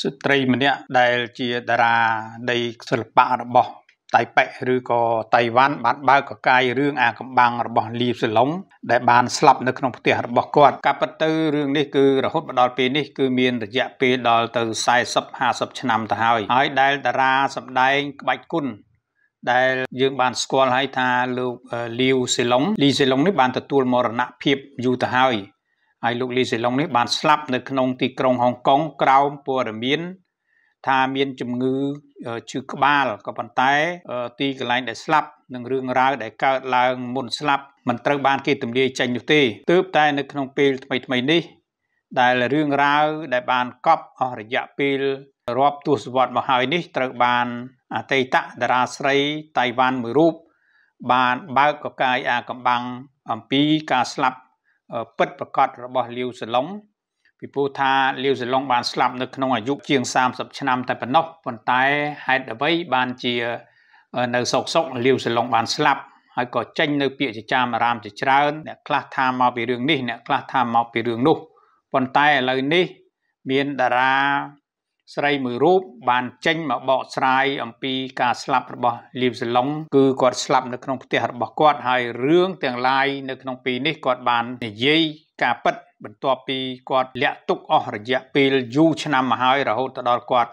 ស្ត្រីម្នាក់ដែលជាតារានៃសិល្បៈរបស់តៃប៉េឬក៏តៃវ៉ាន់បាន បើកកកាយរឿងអាកំបាំងរបស់លីវសឡុងដែលបានស្លាប់នៅក្នុងផ្ទះរបស់គាត់ការពិតទៅរឿងនេះគឺរហូតមកដល់ពេលនេះគឺមានរយៈពេលដល់ទៅ40 50ឆ្នាំទៅហើយហើយដែលតារាសម្ដែងក្បាច់គុណដែលយើងបានស្គាល់ហើយថាលោកលីវសេឡុងលីសេឡុងនេះបានទទួលមរណភាពយូរទៅហើយហើយលោកលីសេឡុងនេះបានស្លាប់នៅក្នុងទីក្រុងហុងកុងក្រោមព័ត៌មានថាមានជំងឺឈឺក្បាលក៏ប៉ុន្តែ ទីកន្លែងដែលស្លាប់និងរឿងរ៉ាវដែលកើតឡើងមុនស្លាប់មិនត្រូវបាន គេទម្លាយចេញនោះទេទើបតែនៅក្នុងពេលថ្មីថ្មីនេះ ដែលរឿងរ៉ាវដែលបានកប់អស់រយៈពេលរាប់ទសវត្សរ៍មកហើយនេះត្រូវបានអតីតតារាស្រីតៃវ៉ាន់មួយរូបបានបើកកកាយអាកំបាំងអំពីការស្លាប់ពិតប្រកបរបស់លាវសាឡុងពីព្រោះថាលាវសាឡុងបានស្លាប់នៅក្នុងអាយុជាង30ឆ្នាំតែប៉ុណ្ណោះប៉ុន្តែហេតុអ្វីបានជានៅសោកសោកលាវសាឡុងបានស្លាប់ហើយក៏ចេញនៅ ពាក្យចចាមអារាមជាច្រើនអ្នកខ្លះថាមកពីរឿងនេះអ្នកខ្លះថាមកពីរឿងនោះប៉ុន្តែឥឡូវនេះ មានតារាស្រីមួយរូបបានចេញមកបកស្រាយអំពីការស្លាប់របស់លីវសឡុងគឺគាត់ស្លាប់នៅក្នុងផ្ទះរបស់គាត់ហើយរឿងទាំងឡាយនៅក្នុងពីនេះគាត់បាននិយាយការពិត បន្ទាប់ពីគាត់លាក់ទុកអស់រយៈពេលយូរឆ្នាំមកហើយរហូតដល់គាត់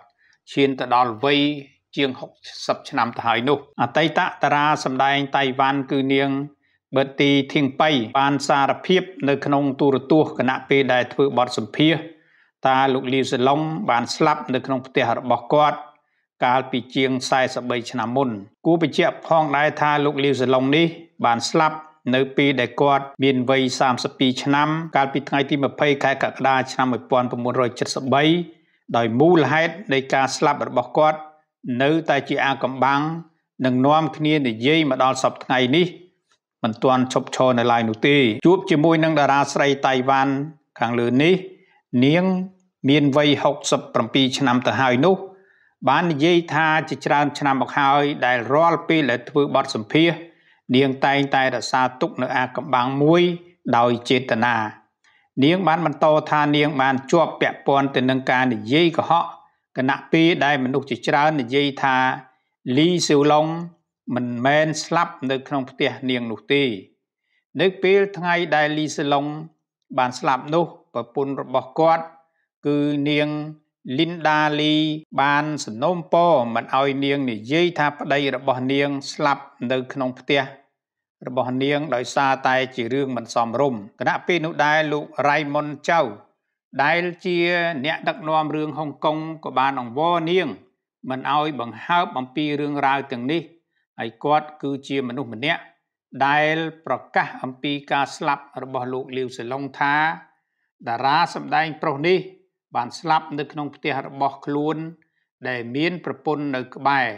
ឈានទៅដល់វ័យជាង60ឆ្នាំទៅហើយនោះអតីតតារាសម្ដែងតៃវ៉ាន់គឺនាងបឺទីធីងប៉ៃបានសារភាពនៅក្នុងទូរទស្សន៍គណៈពេលដែលធ្វើបទសម្ភាសន៍តើលោកលីវសឡុងបានស្លាប់ នៅក្នុងផ្ទះរបស់គាត់កាលពីជាង43ឆ្នាំមុនគូបញ្ជាក់ផងដែរថាលោកលីវសឡុងនេះ បានស្លាប់នៅពេលដែលគាត់មានវ័យ32ឆ្នាំ កាលពីថ្ងៃទី20ខែកក្កដាឆ្នាំ1973ដោយមូលហេតុនៃការស្លាប់របស់គាត់នៅ តែជាអាកំបាំងនឹងនាំគ្នានិយាយមកដល់សប្តាហ៍នេះមិនទាន់ឈប់ឈរនៅឡើយនោះទេជួបជាមួយនឹងតារាស្រីតៃវ៉ាន់ខាងលើនេះនាងមានវ័យ67ឆ្នាំទៅហើយនោះបាននិយាយថាជាច្រើនឆ្នាំមកហើយ ដែលរាល់ពេលដែលធ្វើបទសម្ភាសនាងតែងតែរក្សាទុកនៅអាកំបាំងមួយដោយចេតនានាងបានបន្តថានាងបានជាប់ពាក់ព័ន្ធទៅនឹងការនិយាយកុហកគណៈពេលដែលមនុស្សជាច្រើននិយាយថាលីស៊ូឡុងមិនមែនស្លាប់ នៅ ក្នុងផ្ទះនាងនោះទេនៅពេលថ្ងៃដែលលីស៊ូឡុងបានស្លាប់នោះប្រពន្ធរបស់គាត់គឺនាងលីនដាលីបានសនំពមិនឲ្យនាងនិយាយថាប្តីរបស់នាង ស្លាប់នៅ ក្នុងផ្ទះរបស់នាងដោយសារតែជារឿងមិនសមរម្យគណៈពេលនោះដែរលោករៃមុនចៅដែលជា អ្នកដឹកនាំរឿងហុងកុងក៏បានអង្វរនាង មិនឲ្យបង្ហើបអំពីរឿងរ៉ាវទាំងនេះហើយគាត់គឺជាមនុស្សម្នាក់ដែល ប្រកាសអំពីការស្លាប់របស់លោកលាវសេឡុងថាតារាសម្ដែងប្រុសនេះ បានស្លាប់នៅក្នុងផ្ទះរបស់ខ្លួនដែលមានប្រពន្ធនៅក្បែរ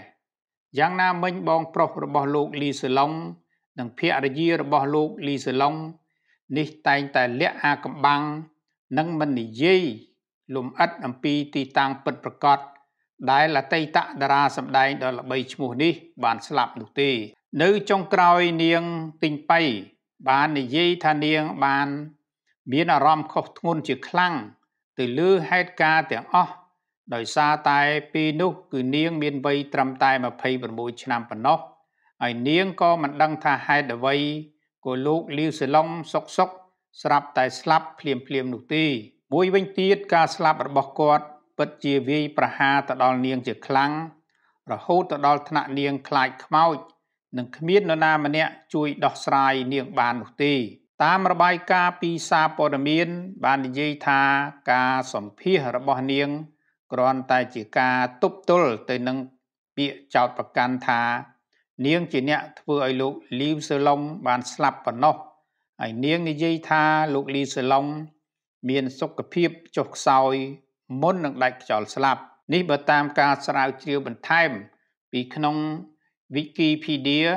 យ៉ាងណាមិញបងប្រុសរបស់លោកលីសេឡុងនិងភរិយារបស់លោកលីសេឡុងនេះតែងតែលាក់អាកំបាំងនិងមិននិយាយលំអិតអំពីទីតាំងពិតប្រាកដដែលអតីតតារាសម្ដែងដ៏ល្បីឈ្មោះនេះ បានស្លាប់នោះទេនៅចុងក្រោយនាងទិញបៃបាននិយាយថានាងបាន មានអារម្មណ៍ខុសធ្ងន់ជាខ្លាំងទៅលើហេតុការណ៍ទាំងអស់ដោយសារតែពេលនោះ គឺនាង មានវ័យត្រឹមតែ26ឆ្នាំប៉ុណ្ណោះហើយនាងក៏មិនដឹងថាហេតុអ្វីក៏លោកលីវសេឡុងសុកសុក ស្រាប់តែស្លាប់ភ្លាមភ្លាមនោះទេមួយវិញទៀតការស្លាប់របស់គាត់ពិតជាវាយប្រហារទៅដល់នាងជាខ្លាំងរហូតទៅដល់ថ្នាក់នាងខ្លាចខ្មោចនឹងគ្មាននរណាម្នាក់ជួយដោះស្រាយនាង បាននោះទេតាមរបាយការណ៍ពីសារព័ត៌មាន បាននិយាយថាការសម្ភាសរបស់នាងគ្រាន់តែជាការទប់ទល់ទៅនឹងពាក្យចោទប្រកាន់ថា នាងជាអ្នកធ្វើឲ្យលោកលីវសឺឡុង បាន ស្លាប់ប៉ុណ្ណោះហើយនាងនិយាយថាលោកលីសឺឡុងមានសុខភាពចុះខ្សោយមុននឹងដាច់ខ្យល់ស្លាប់នេះបើតាមការស្រាវជ្រាវបន្ថែម ពីក្នុង Wikipedia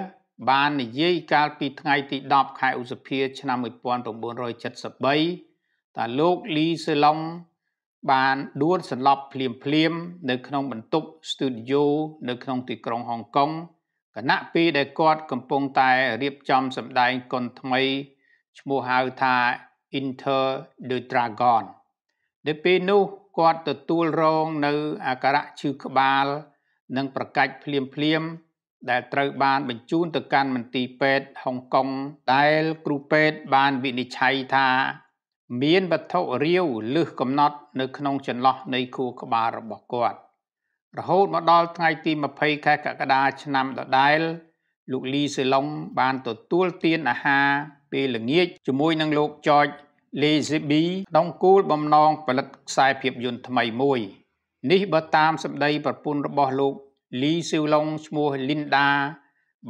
បាននិយាយកាលពីថ្ងៃទី10ខែឧសភាឆ្នាំ1973ថាលោកលីសេឡុងបានដួលសន្លប់ភ្លាមភ្លាម នៅ ក្នុងបន្ទប់ studio នៅក្នុងទីក្រុងហុងកុងគណៈពេលដែលគាត់កំពុងតែរៀបចំសម្ដែងកុនថ្មីឈ្មោះហៅថា Inter the Dragon នៅពេលនោះគាត់ទទួលរង នៅអាការៈឈឺក្បាល និងប្រកាច់ភ្លាមភ្លាមដែលត្រូវបានបញ្ជូនទៅកាន់មន្ទីរពេទ្យហុងកុងដែលគ្រូពេទ្យបានវិនិច្ឆ័យថា មានវត្ថុរាវលើសកំណត់ នៅក្នុងចន្លោះនៃខួរក្បាលរបស់គាត់រហូតមកដល់ថ្ងៃទី20ខែកក្កដាឆ្នាំដដែល លោកលីសេឡុងបានទទួលទានអាហារពេលល្ងាចជាមួយនឹងលោកចចលេស៊ីប៊ីក្នុងគោលបំណងផលិតខ្សែភាពយន្តថ្មីមួយនេះបើតាមសម្ដីប្រពន្ធរបស់លោកលីស៊ូវឡុងឈ្មោះលីនដា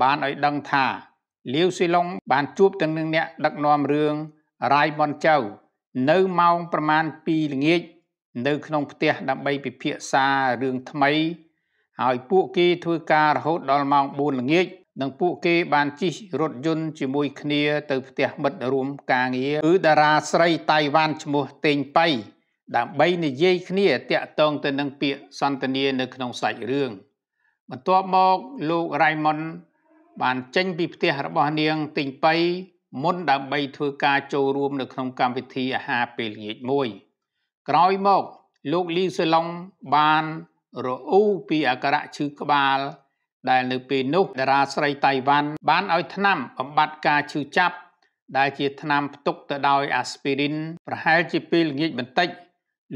បានឲ្យដឹងថាលាវស៊ីឡុងបានជួបទៅនឹងអ្នក ដឹកនាំរឿងរាយបនចៅនៅម៉ោងប្រមាណ2ល្ងាច នៅ ក្នុង ផ្ទះដើម្បីពិភាក្សារឿងថ្មីហើយពួកគេធ្វើការរហូតដល់ម៉ោង4ល្ងាចនិងពួកគេ បានជិះរថយន្តជាមួយគ្នាទៅ ផ្ទះមិត្តរួម ការងារគឺតារាស្រីតៃវ៉ាន់ឈ្មោះតេងប៉ៃដើម្បីនិយាយគ្នាតាក់ទងទៅនឹងពាក្យសន្ទនានៅក្នុងសាច់រឿង។បន្ទាប់មកលោករ៉ៃម៉ុន បានចេញពីផ្ទះរបស់នាងទិញប៉ៃមុនដើម្បីធ្វើការចូលរួម នៅក្នុងកម្មវិធីអាហារពេលល្ងាចមួយក្រោយមកលោកលីសេឡុងបានរអ៊ូពីអាការៈឈឺក្បាលដែល នៅពេលនោះតារាស្រីតៃវ៉ាន់បានឲ្យថ្នាំបំបត្តិការឈឺចាប់ ដែលជាថ្នាំផ្ទុកទៅដោយអាស្ពីរីនប្រហែលជាពេលល្ងាចបន្តិច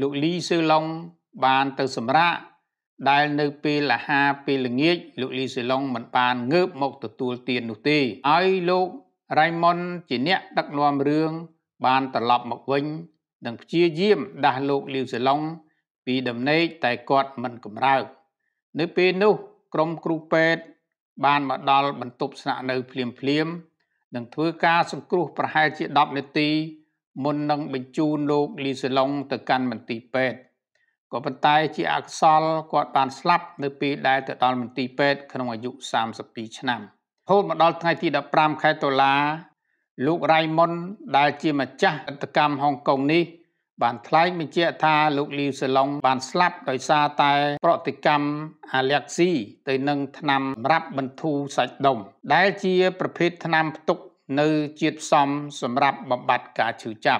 លោកលីសេឡុងបានទៅសម្រាកដែលនៅពេលអាហារពេលល្ងាចលោកលីសេឡុងមិនបានងើបមកទទួលទាននោះទេហើយលោករ៉ៃម៉ុនជាអ្នកដឹកនាំរឿងបានត្រឡប់មកវិញនិងព្យាយាមដាស់លោកលីវសេឡុងពីដំណេកតែគាត់មិនកំរើក នៅពេលនោះក្រុមគ្រូពេទ្យបានមកដល់បន្ទប់ស្នាក់នៅភ្លាមភ្លាមនិងធ្វើការសង្គ្រោះប្រហែលជា10នាទីមុននឹងបញ្ជូនលោកលីវសេឡុងទៅកាន់មន្ទីរពេទ្យក៏ប៉ុន្តែជាអកសលគាត់បានស្លាប់ នៅពេលដែលទៅដល់មន្ទីរពេទ្យក្នុងអាយុ32ឆ្នាំរហូតមកដល់ថ្ងៃទី15ខែតុលាលោករៃមុនដែលជាម្ចាស់អន្តកម្មហុងកុងនេះ បានថ្លែងបញ្ជាក់ថា លោកលីវសេឡុង បាន ស្លាប់ដោយសារតែ ប្រតិកម្មអាឡែកស៊ីទៅនឹងថ្នាំសម្រាប់បន្ធូរសាច់ដុំដែលជា ប្រភេទថ្នាំផ្ទុក នៅជាតិផ្សំសម្រាប់បំបត្តិការឈឺចាប់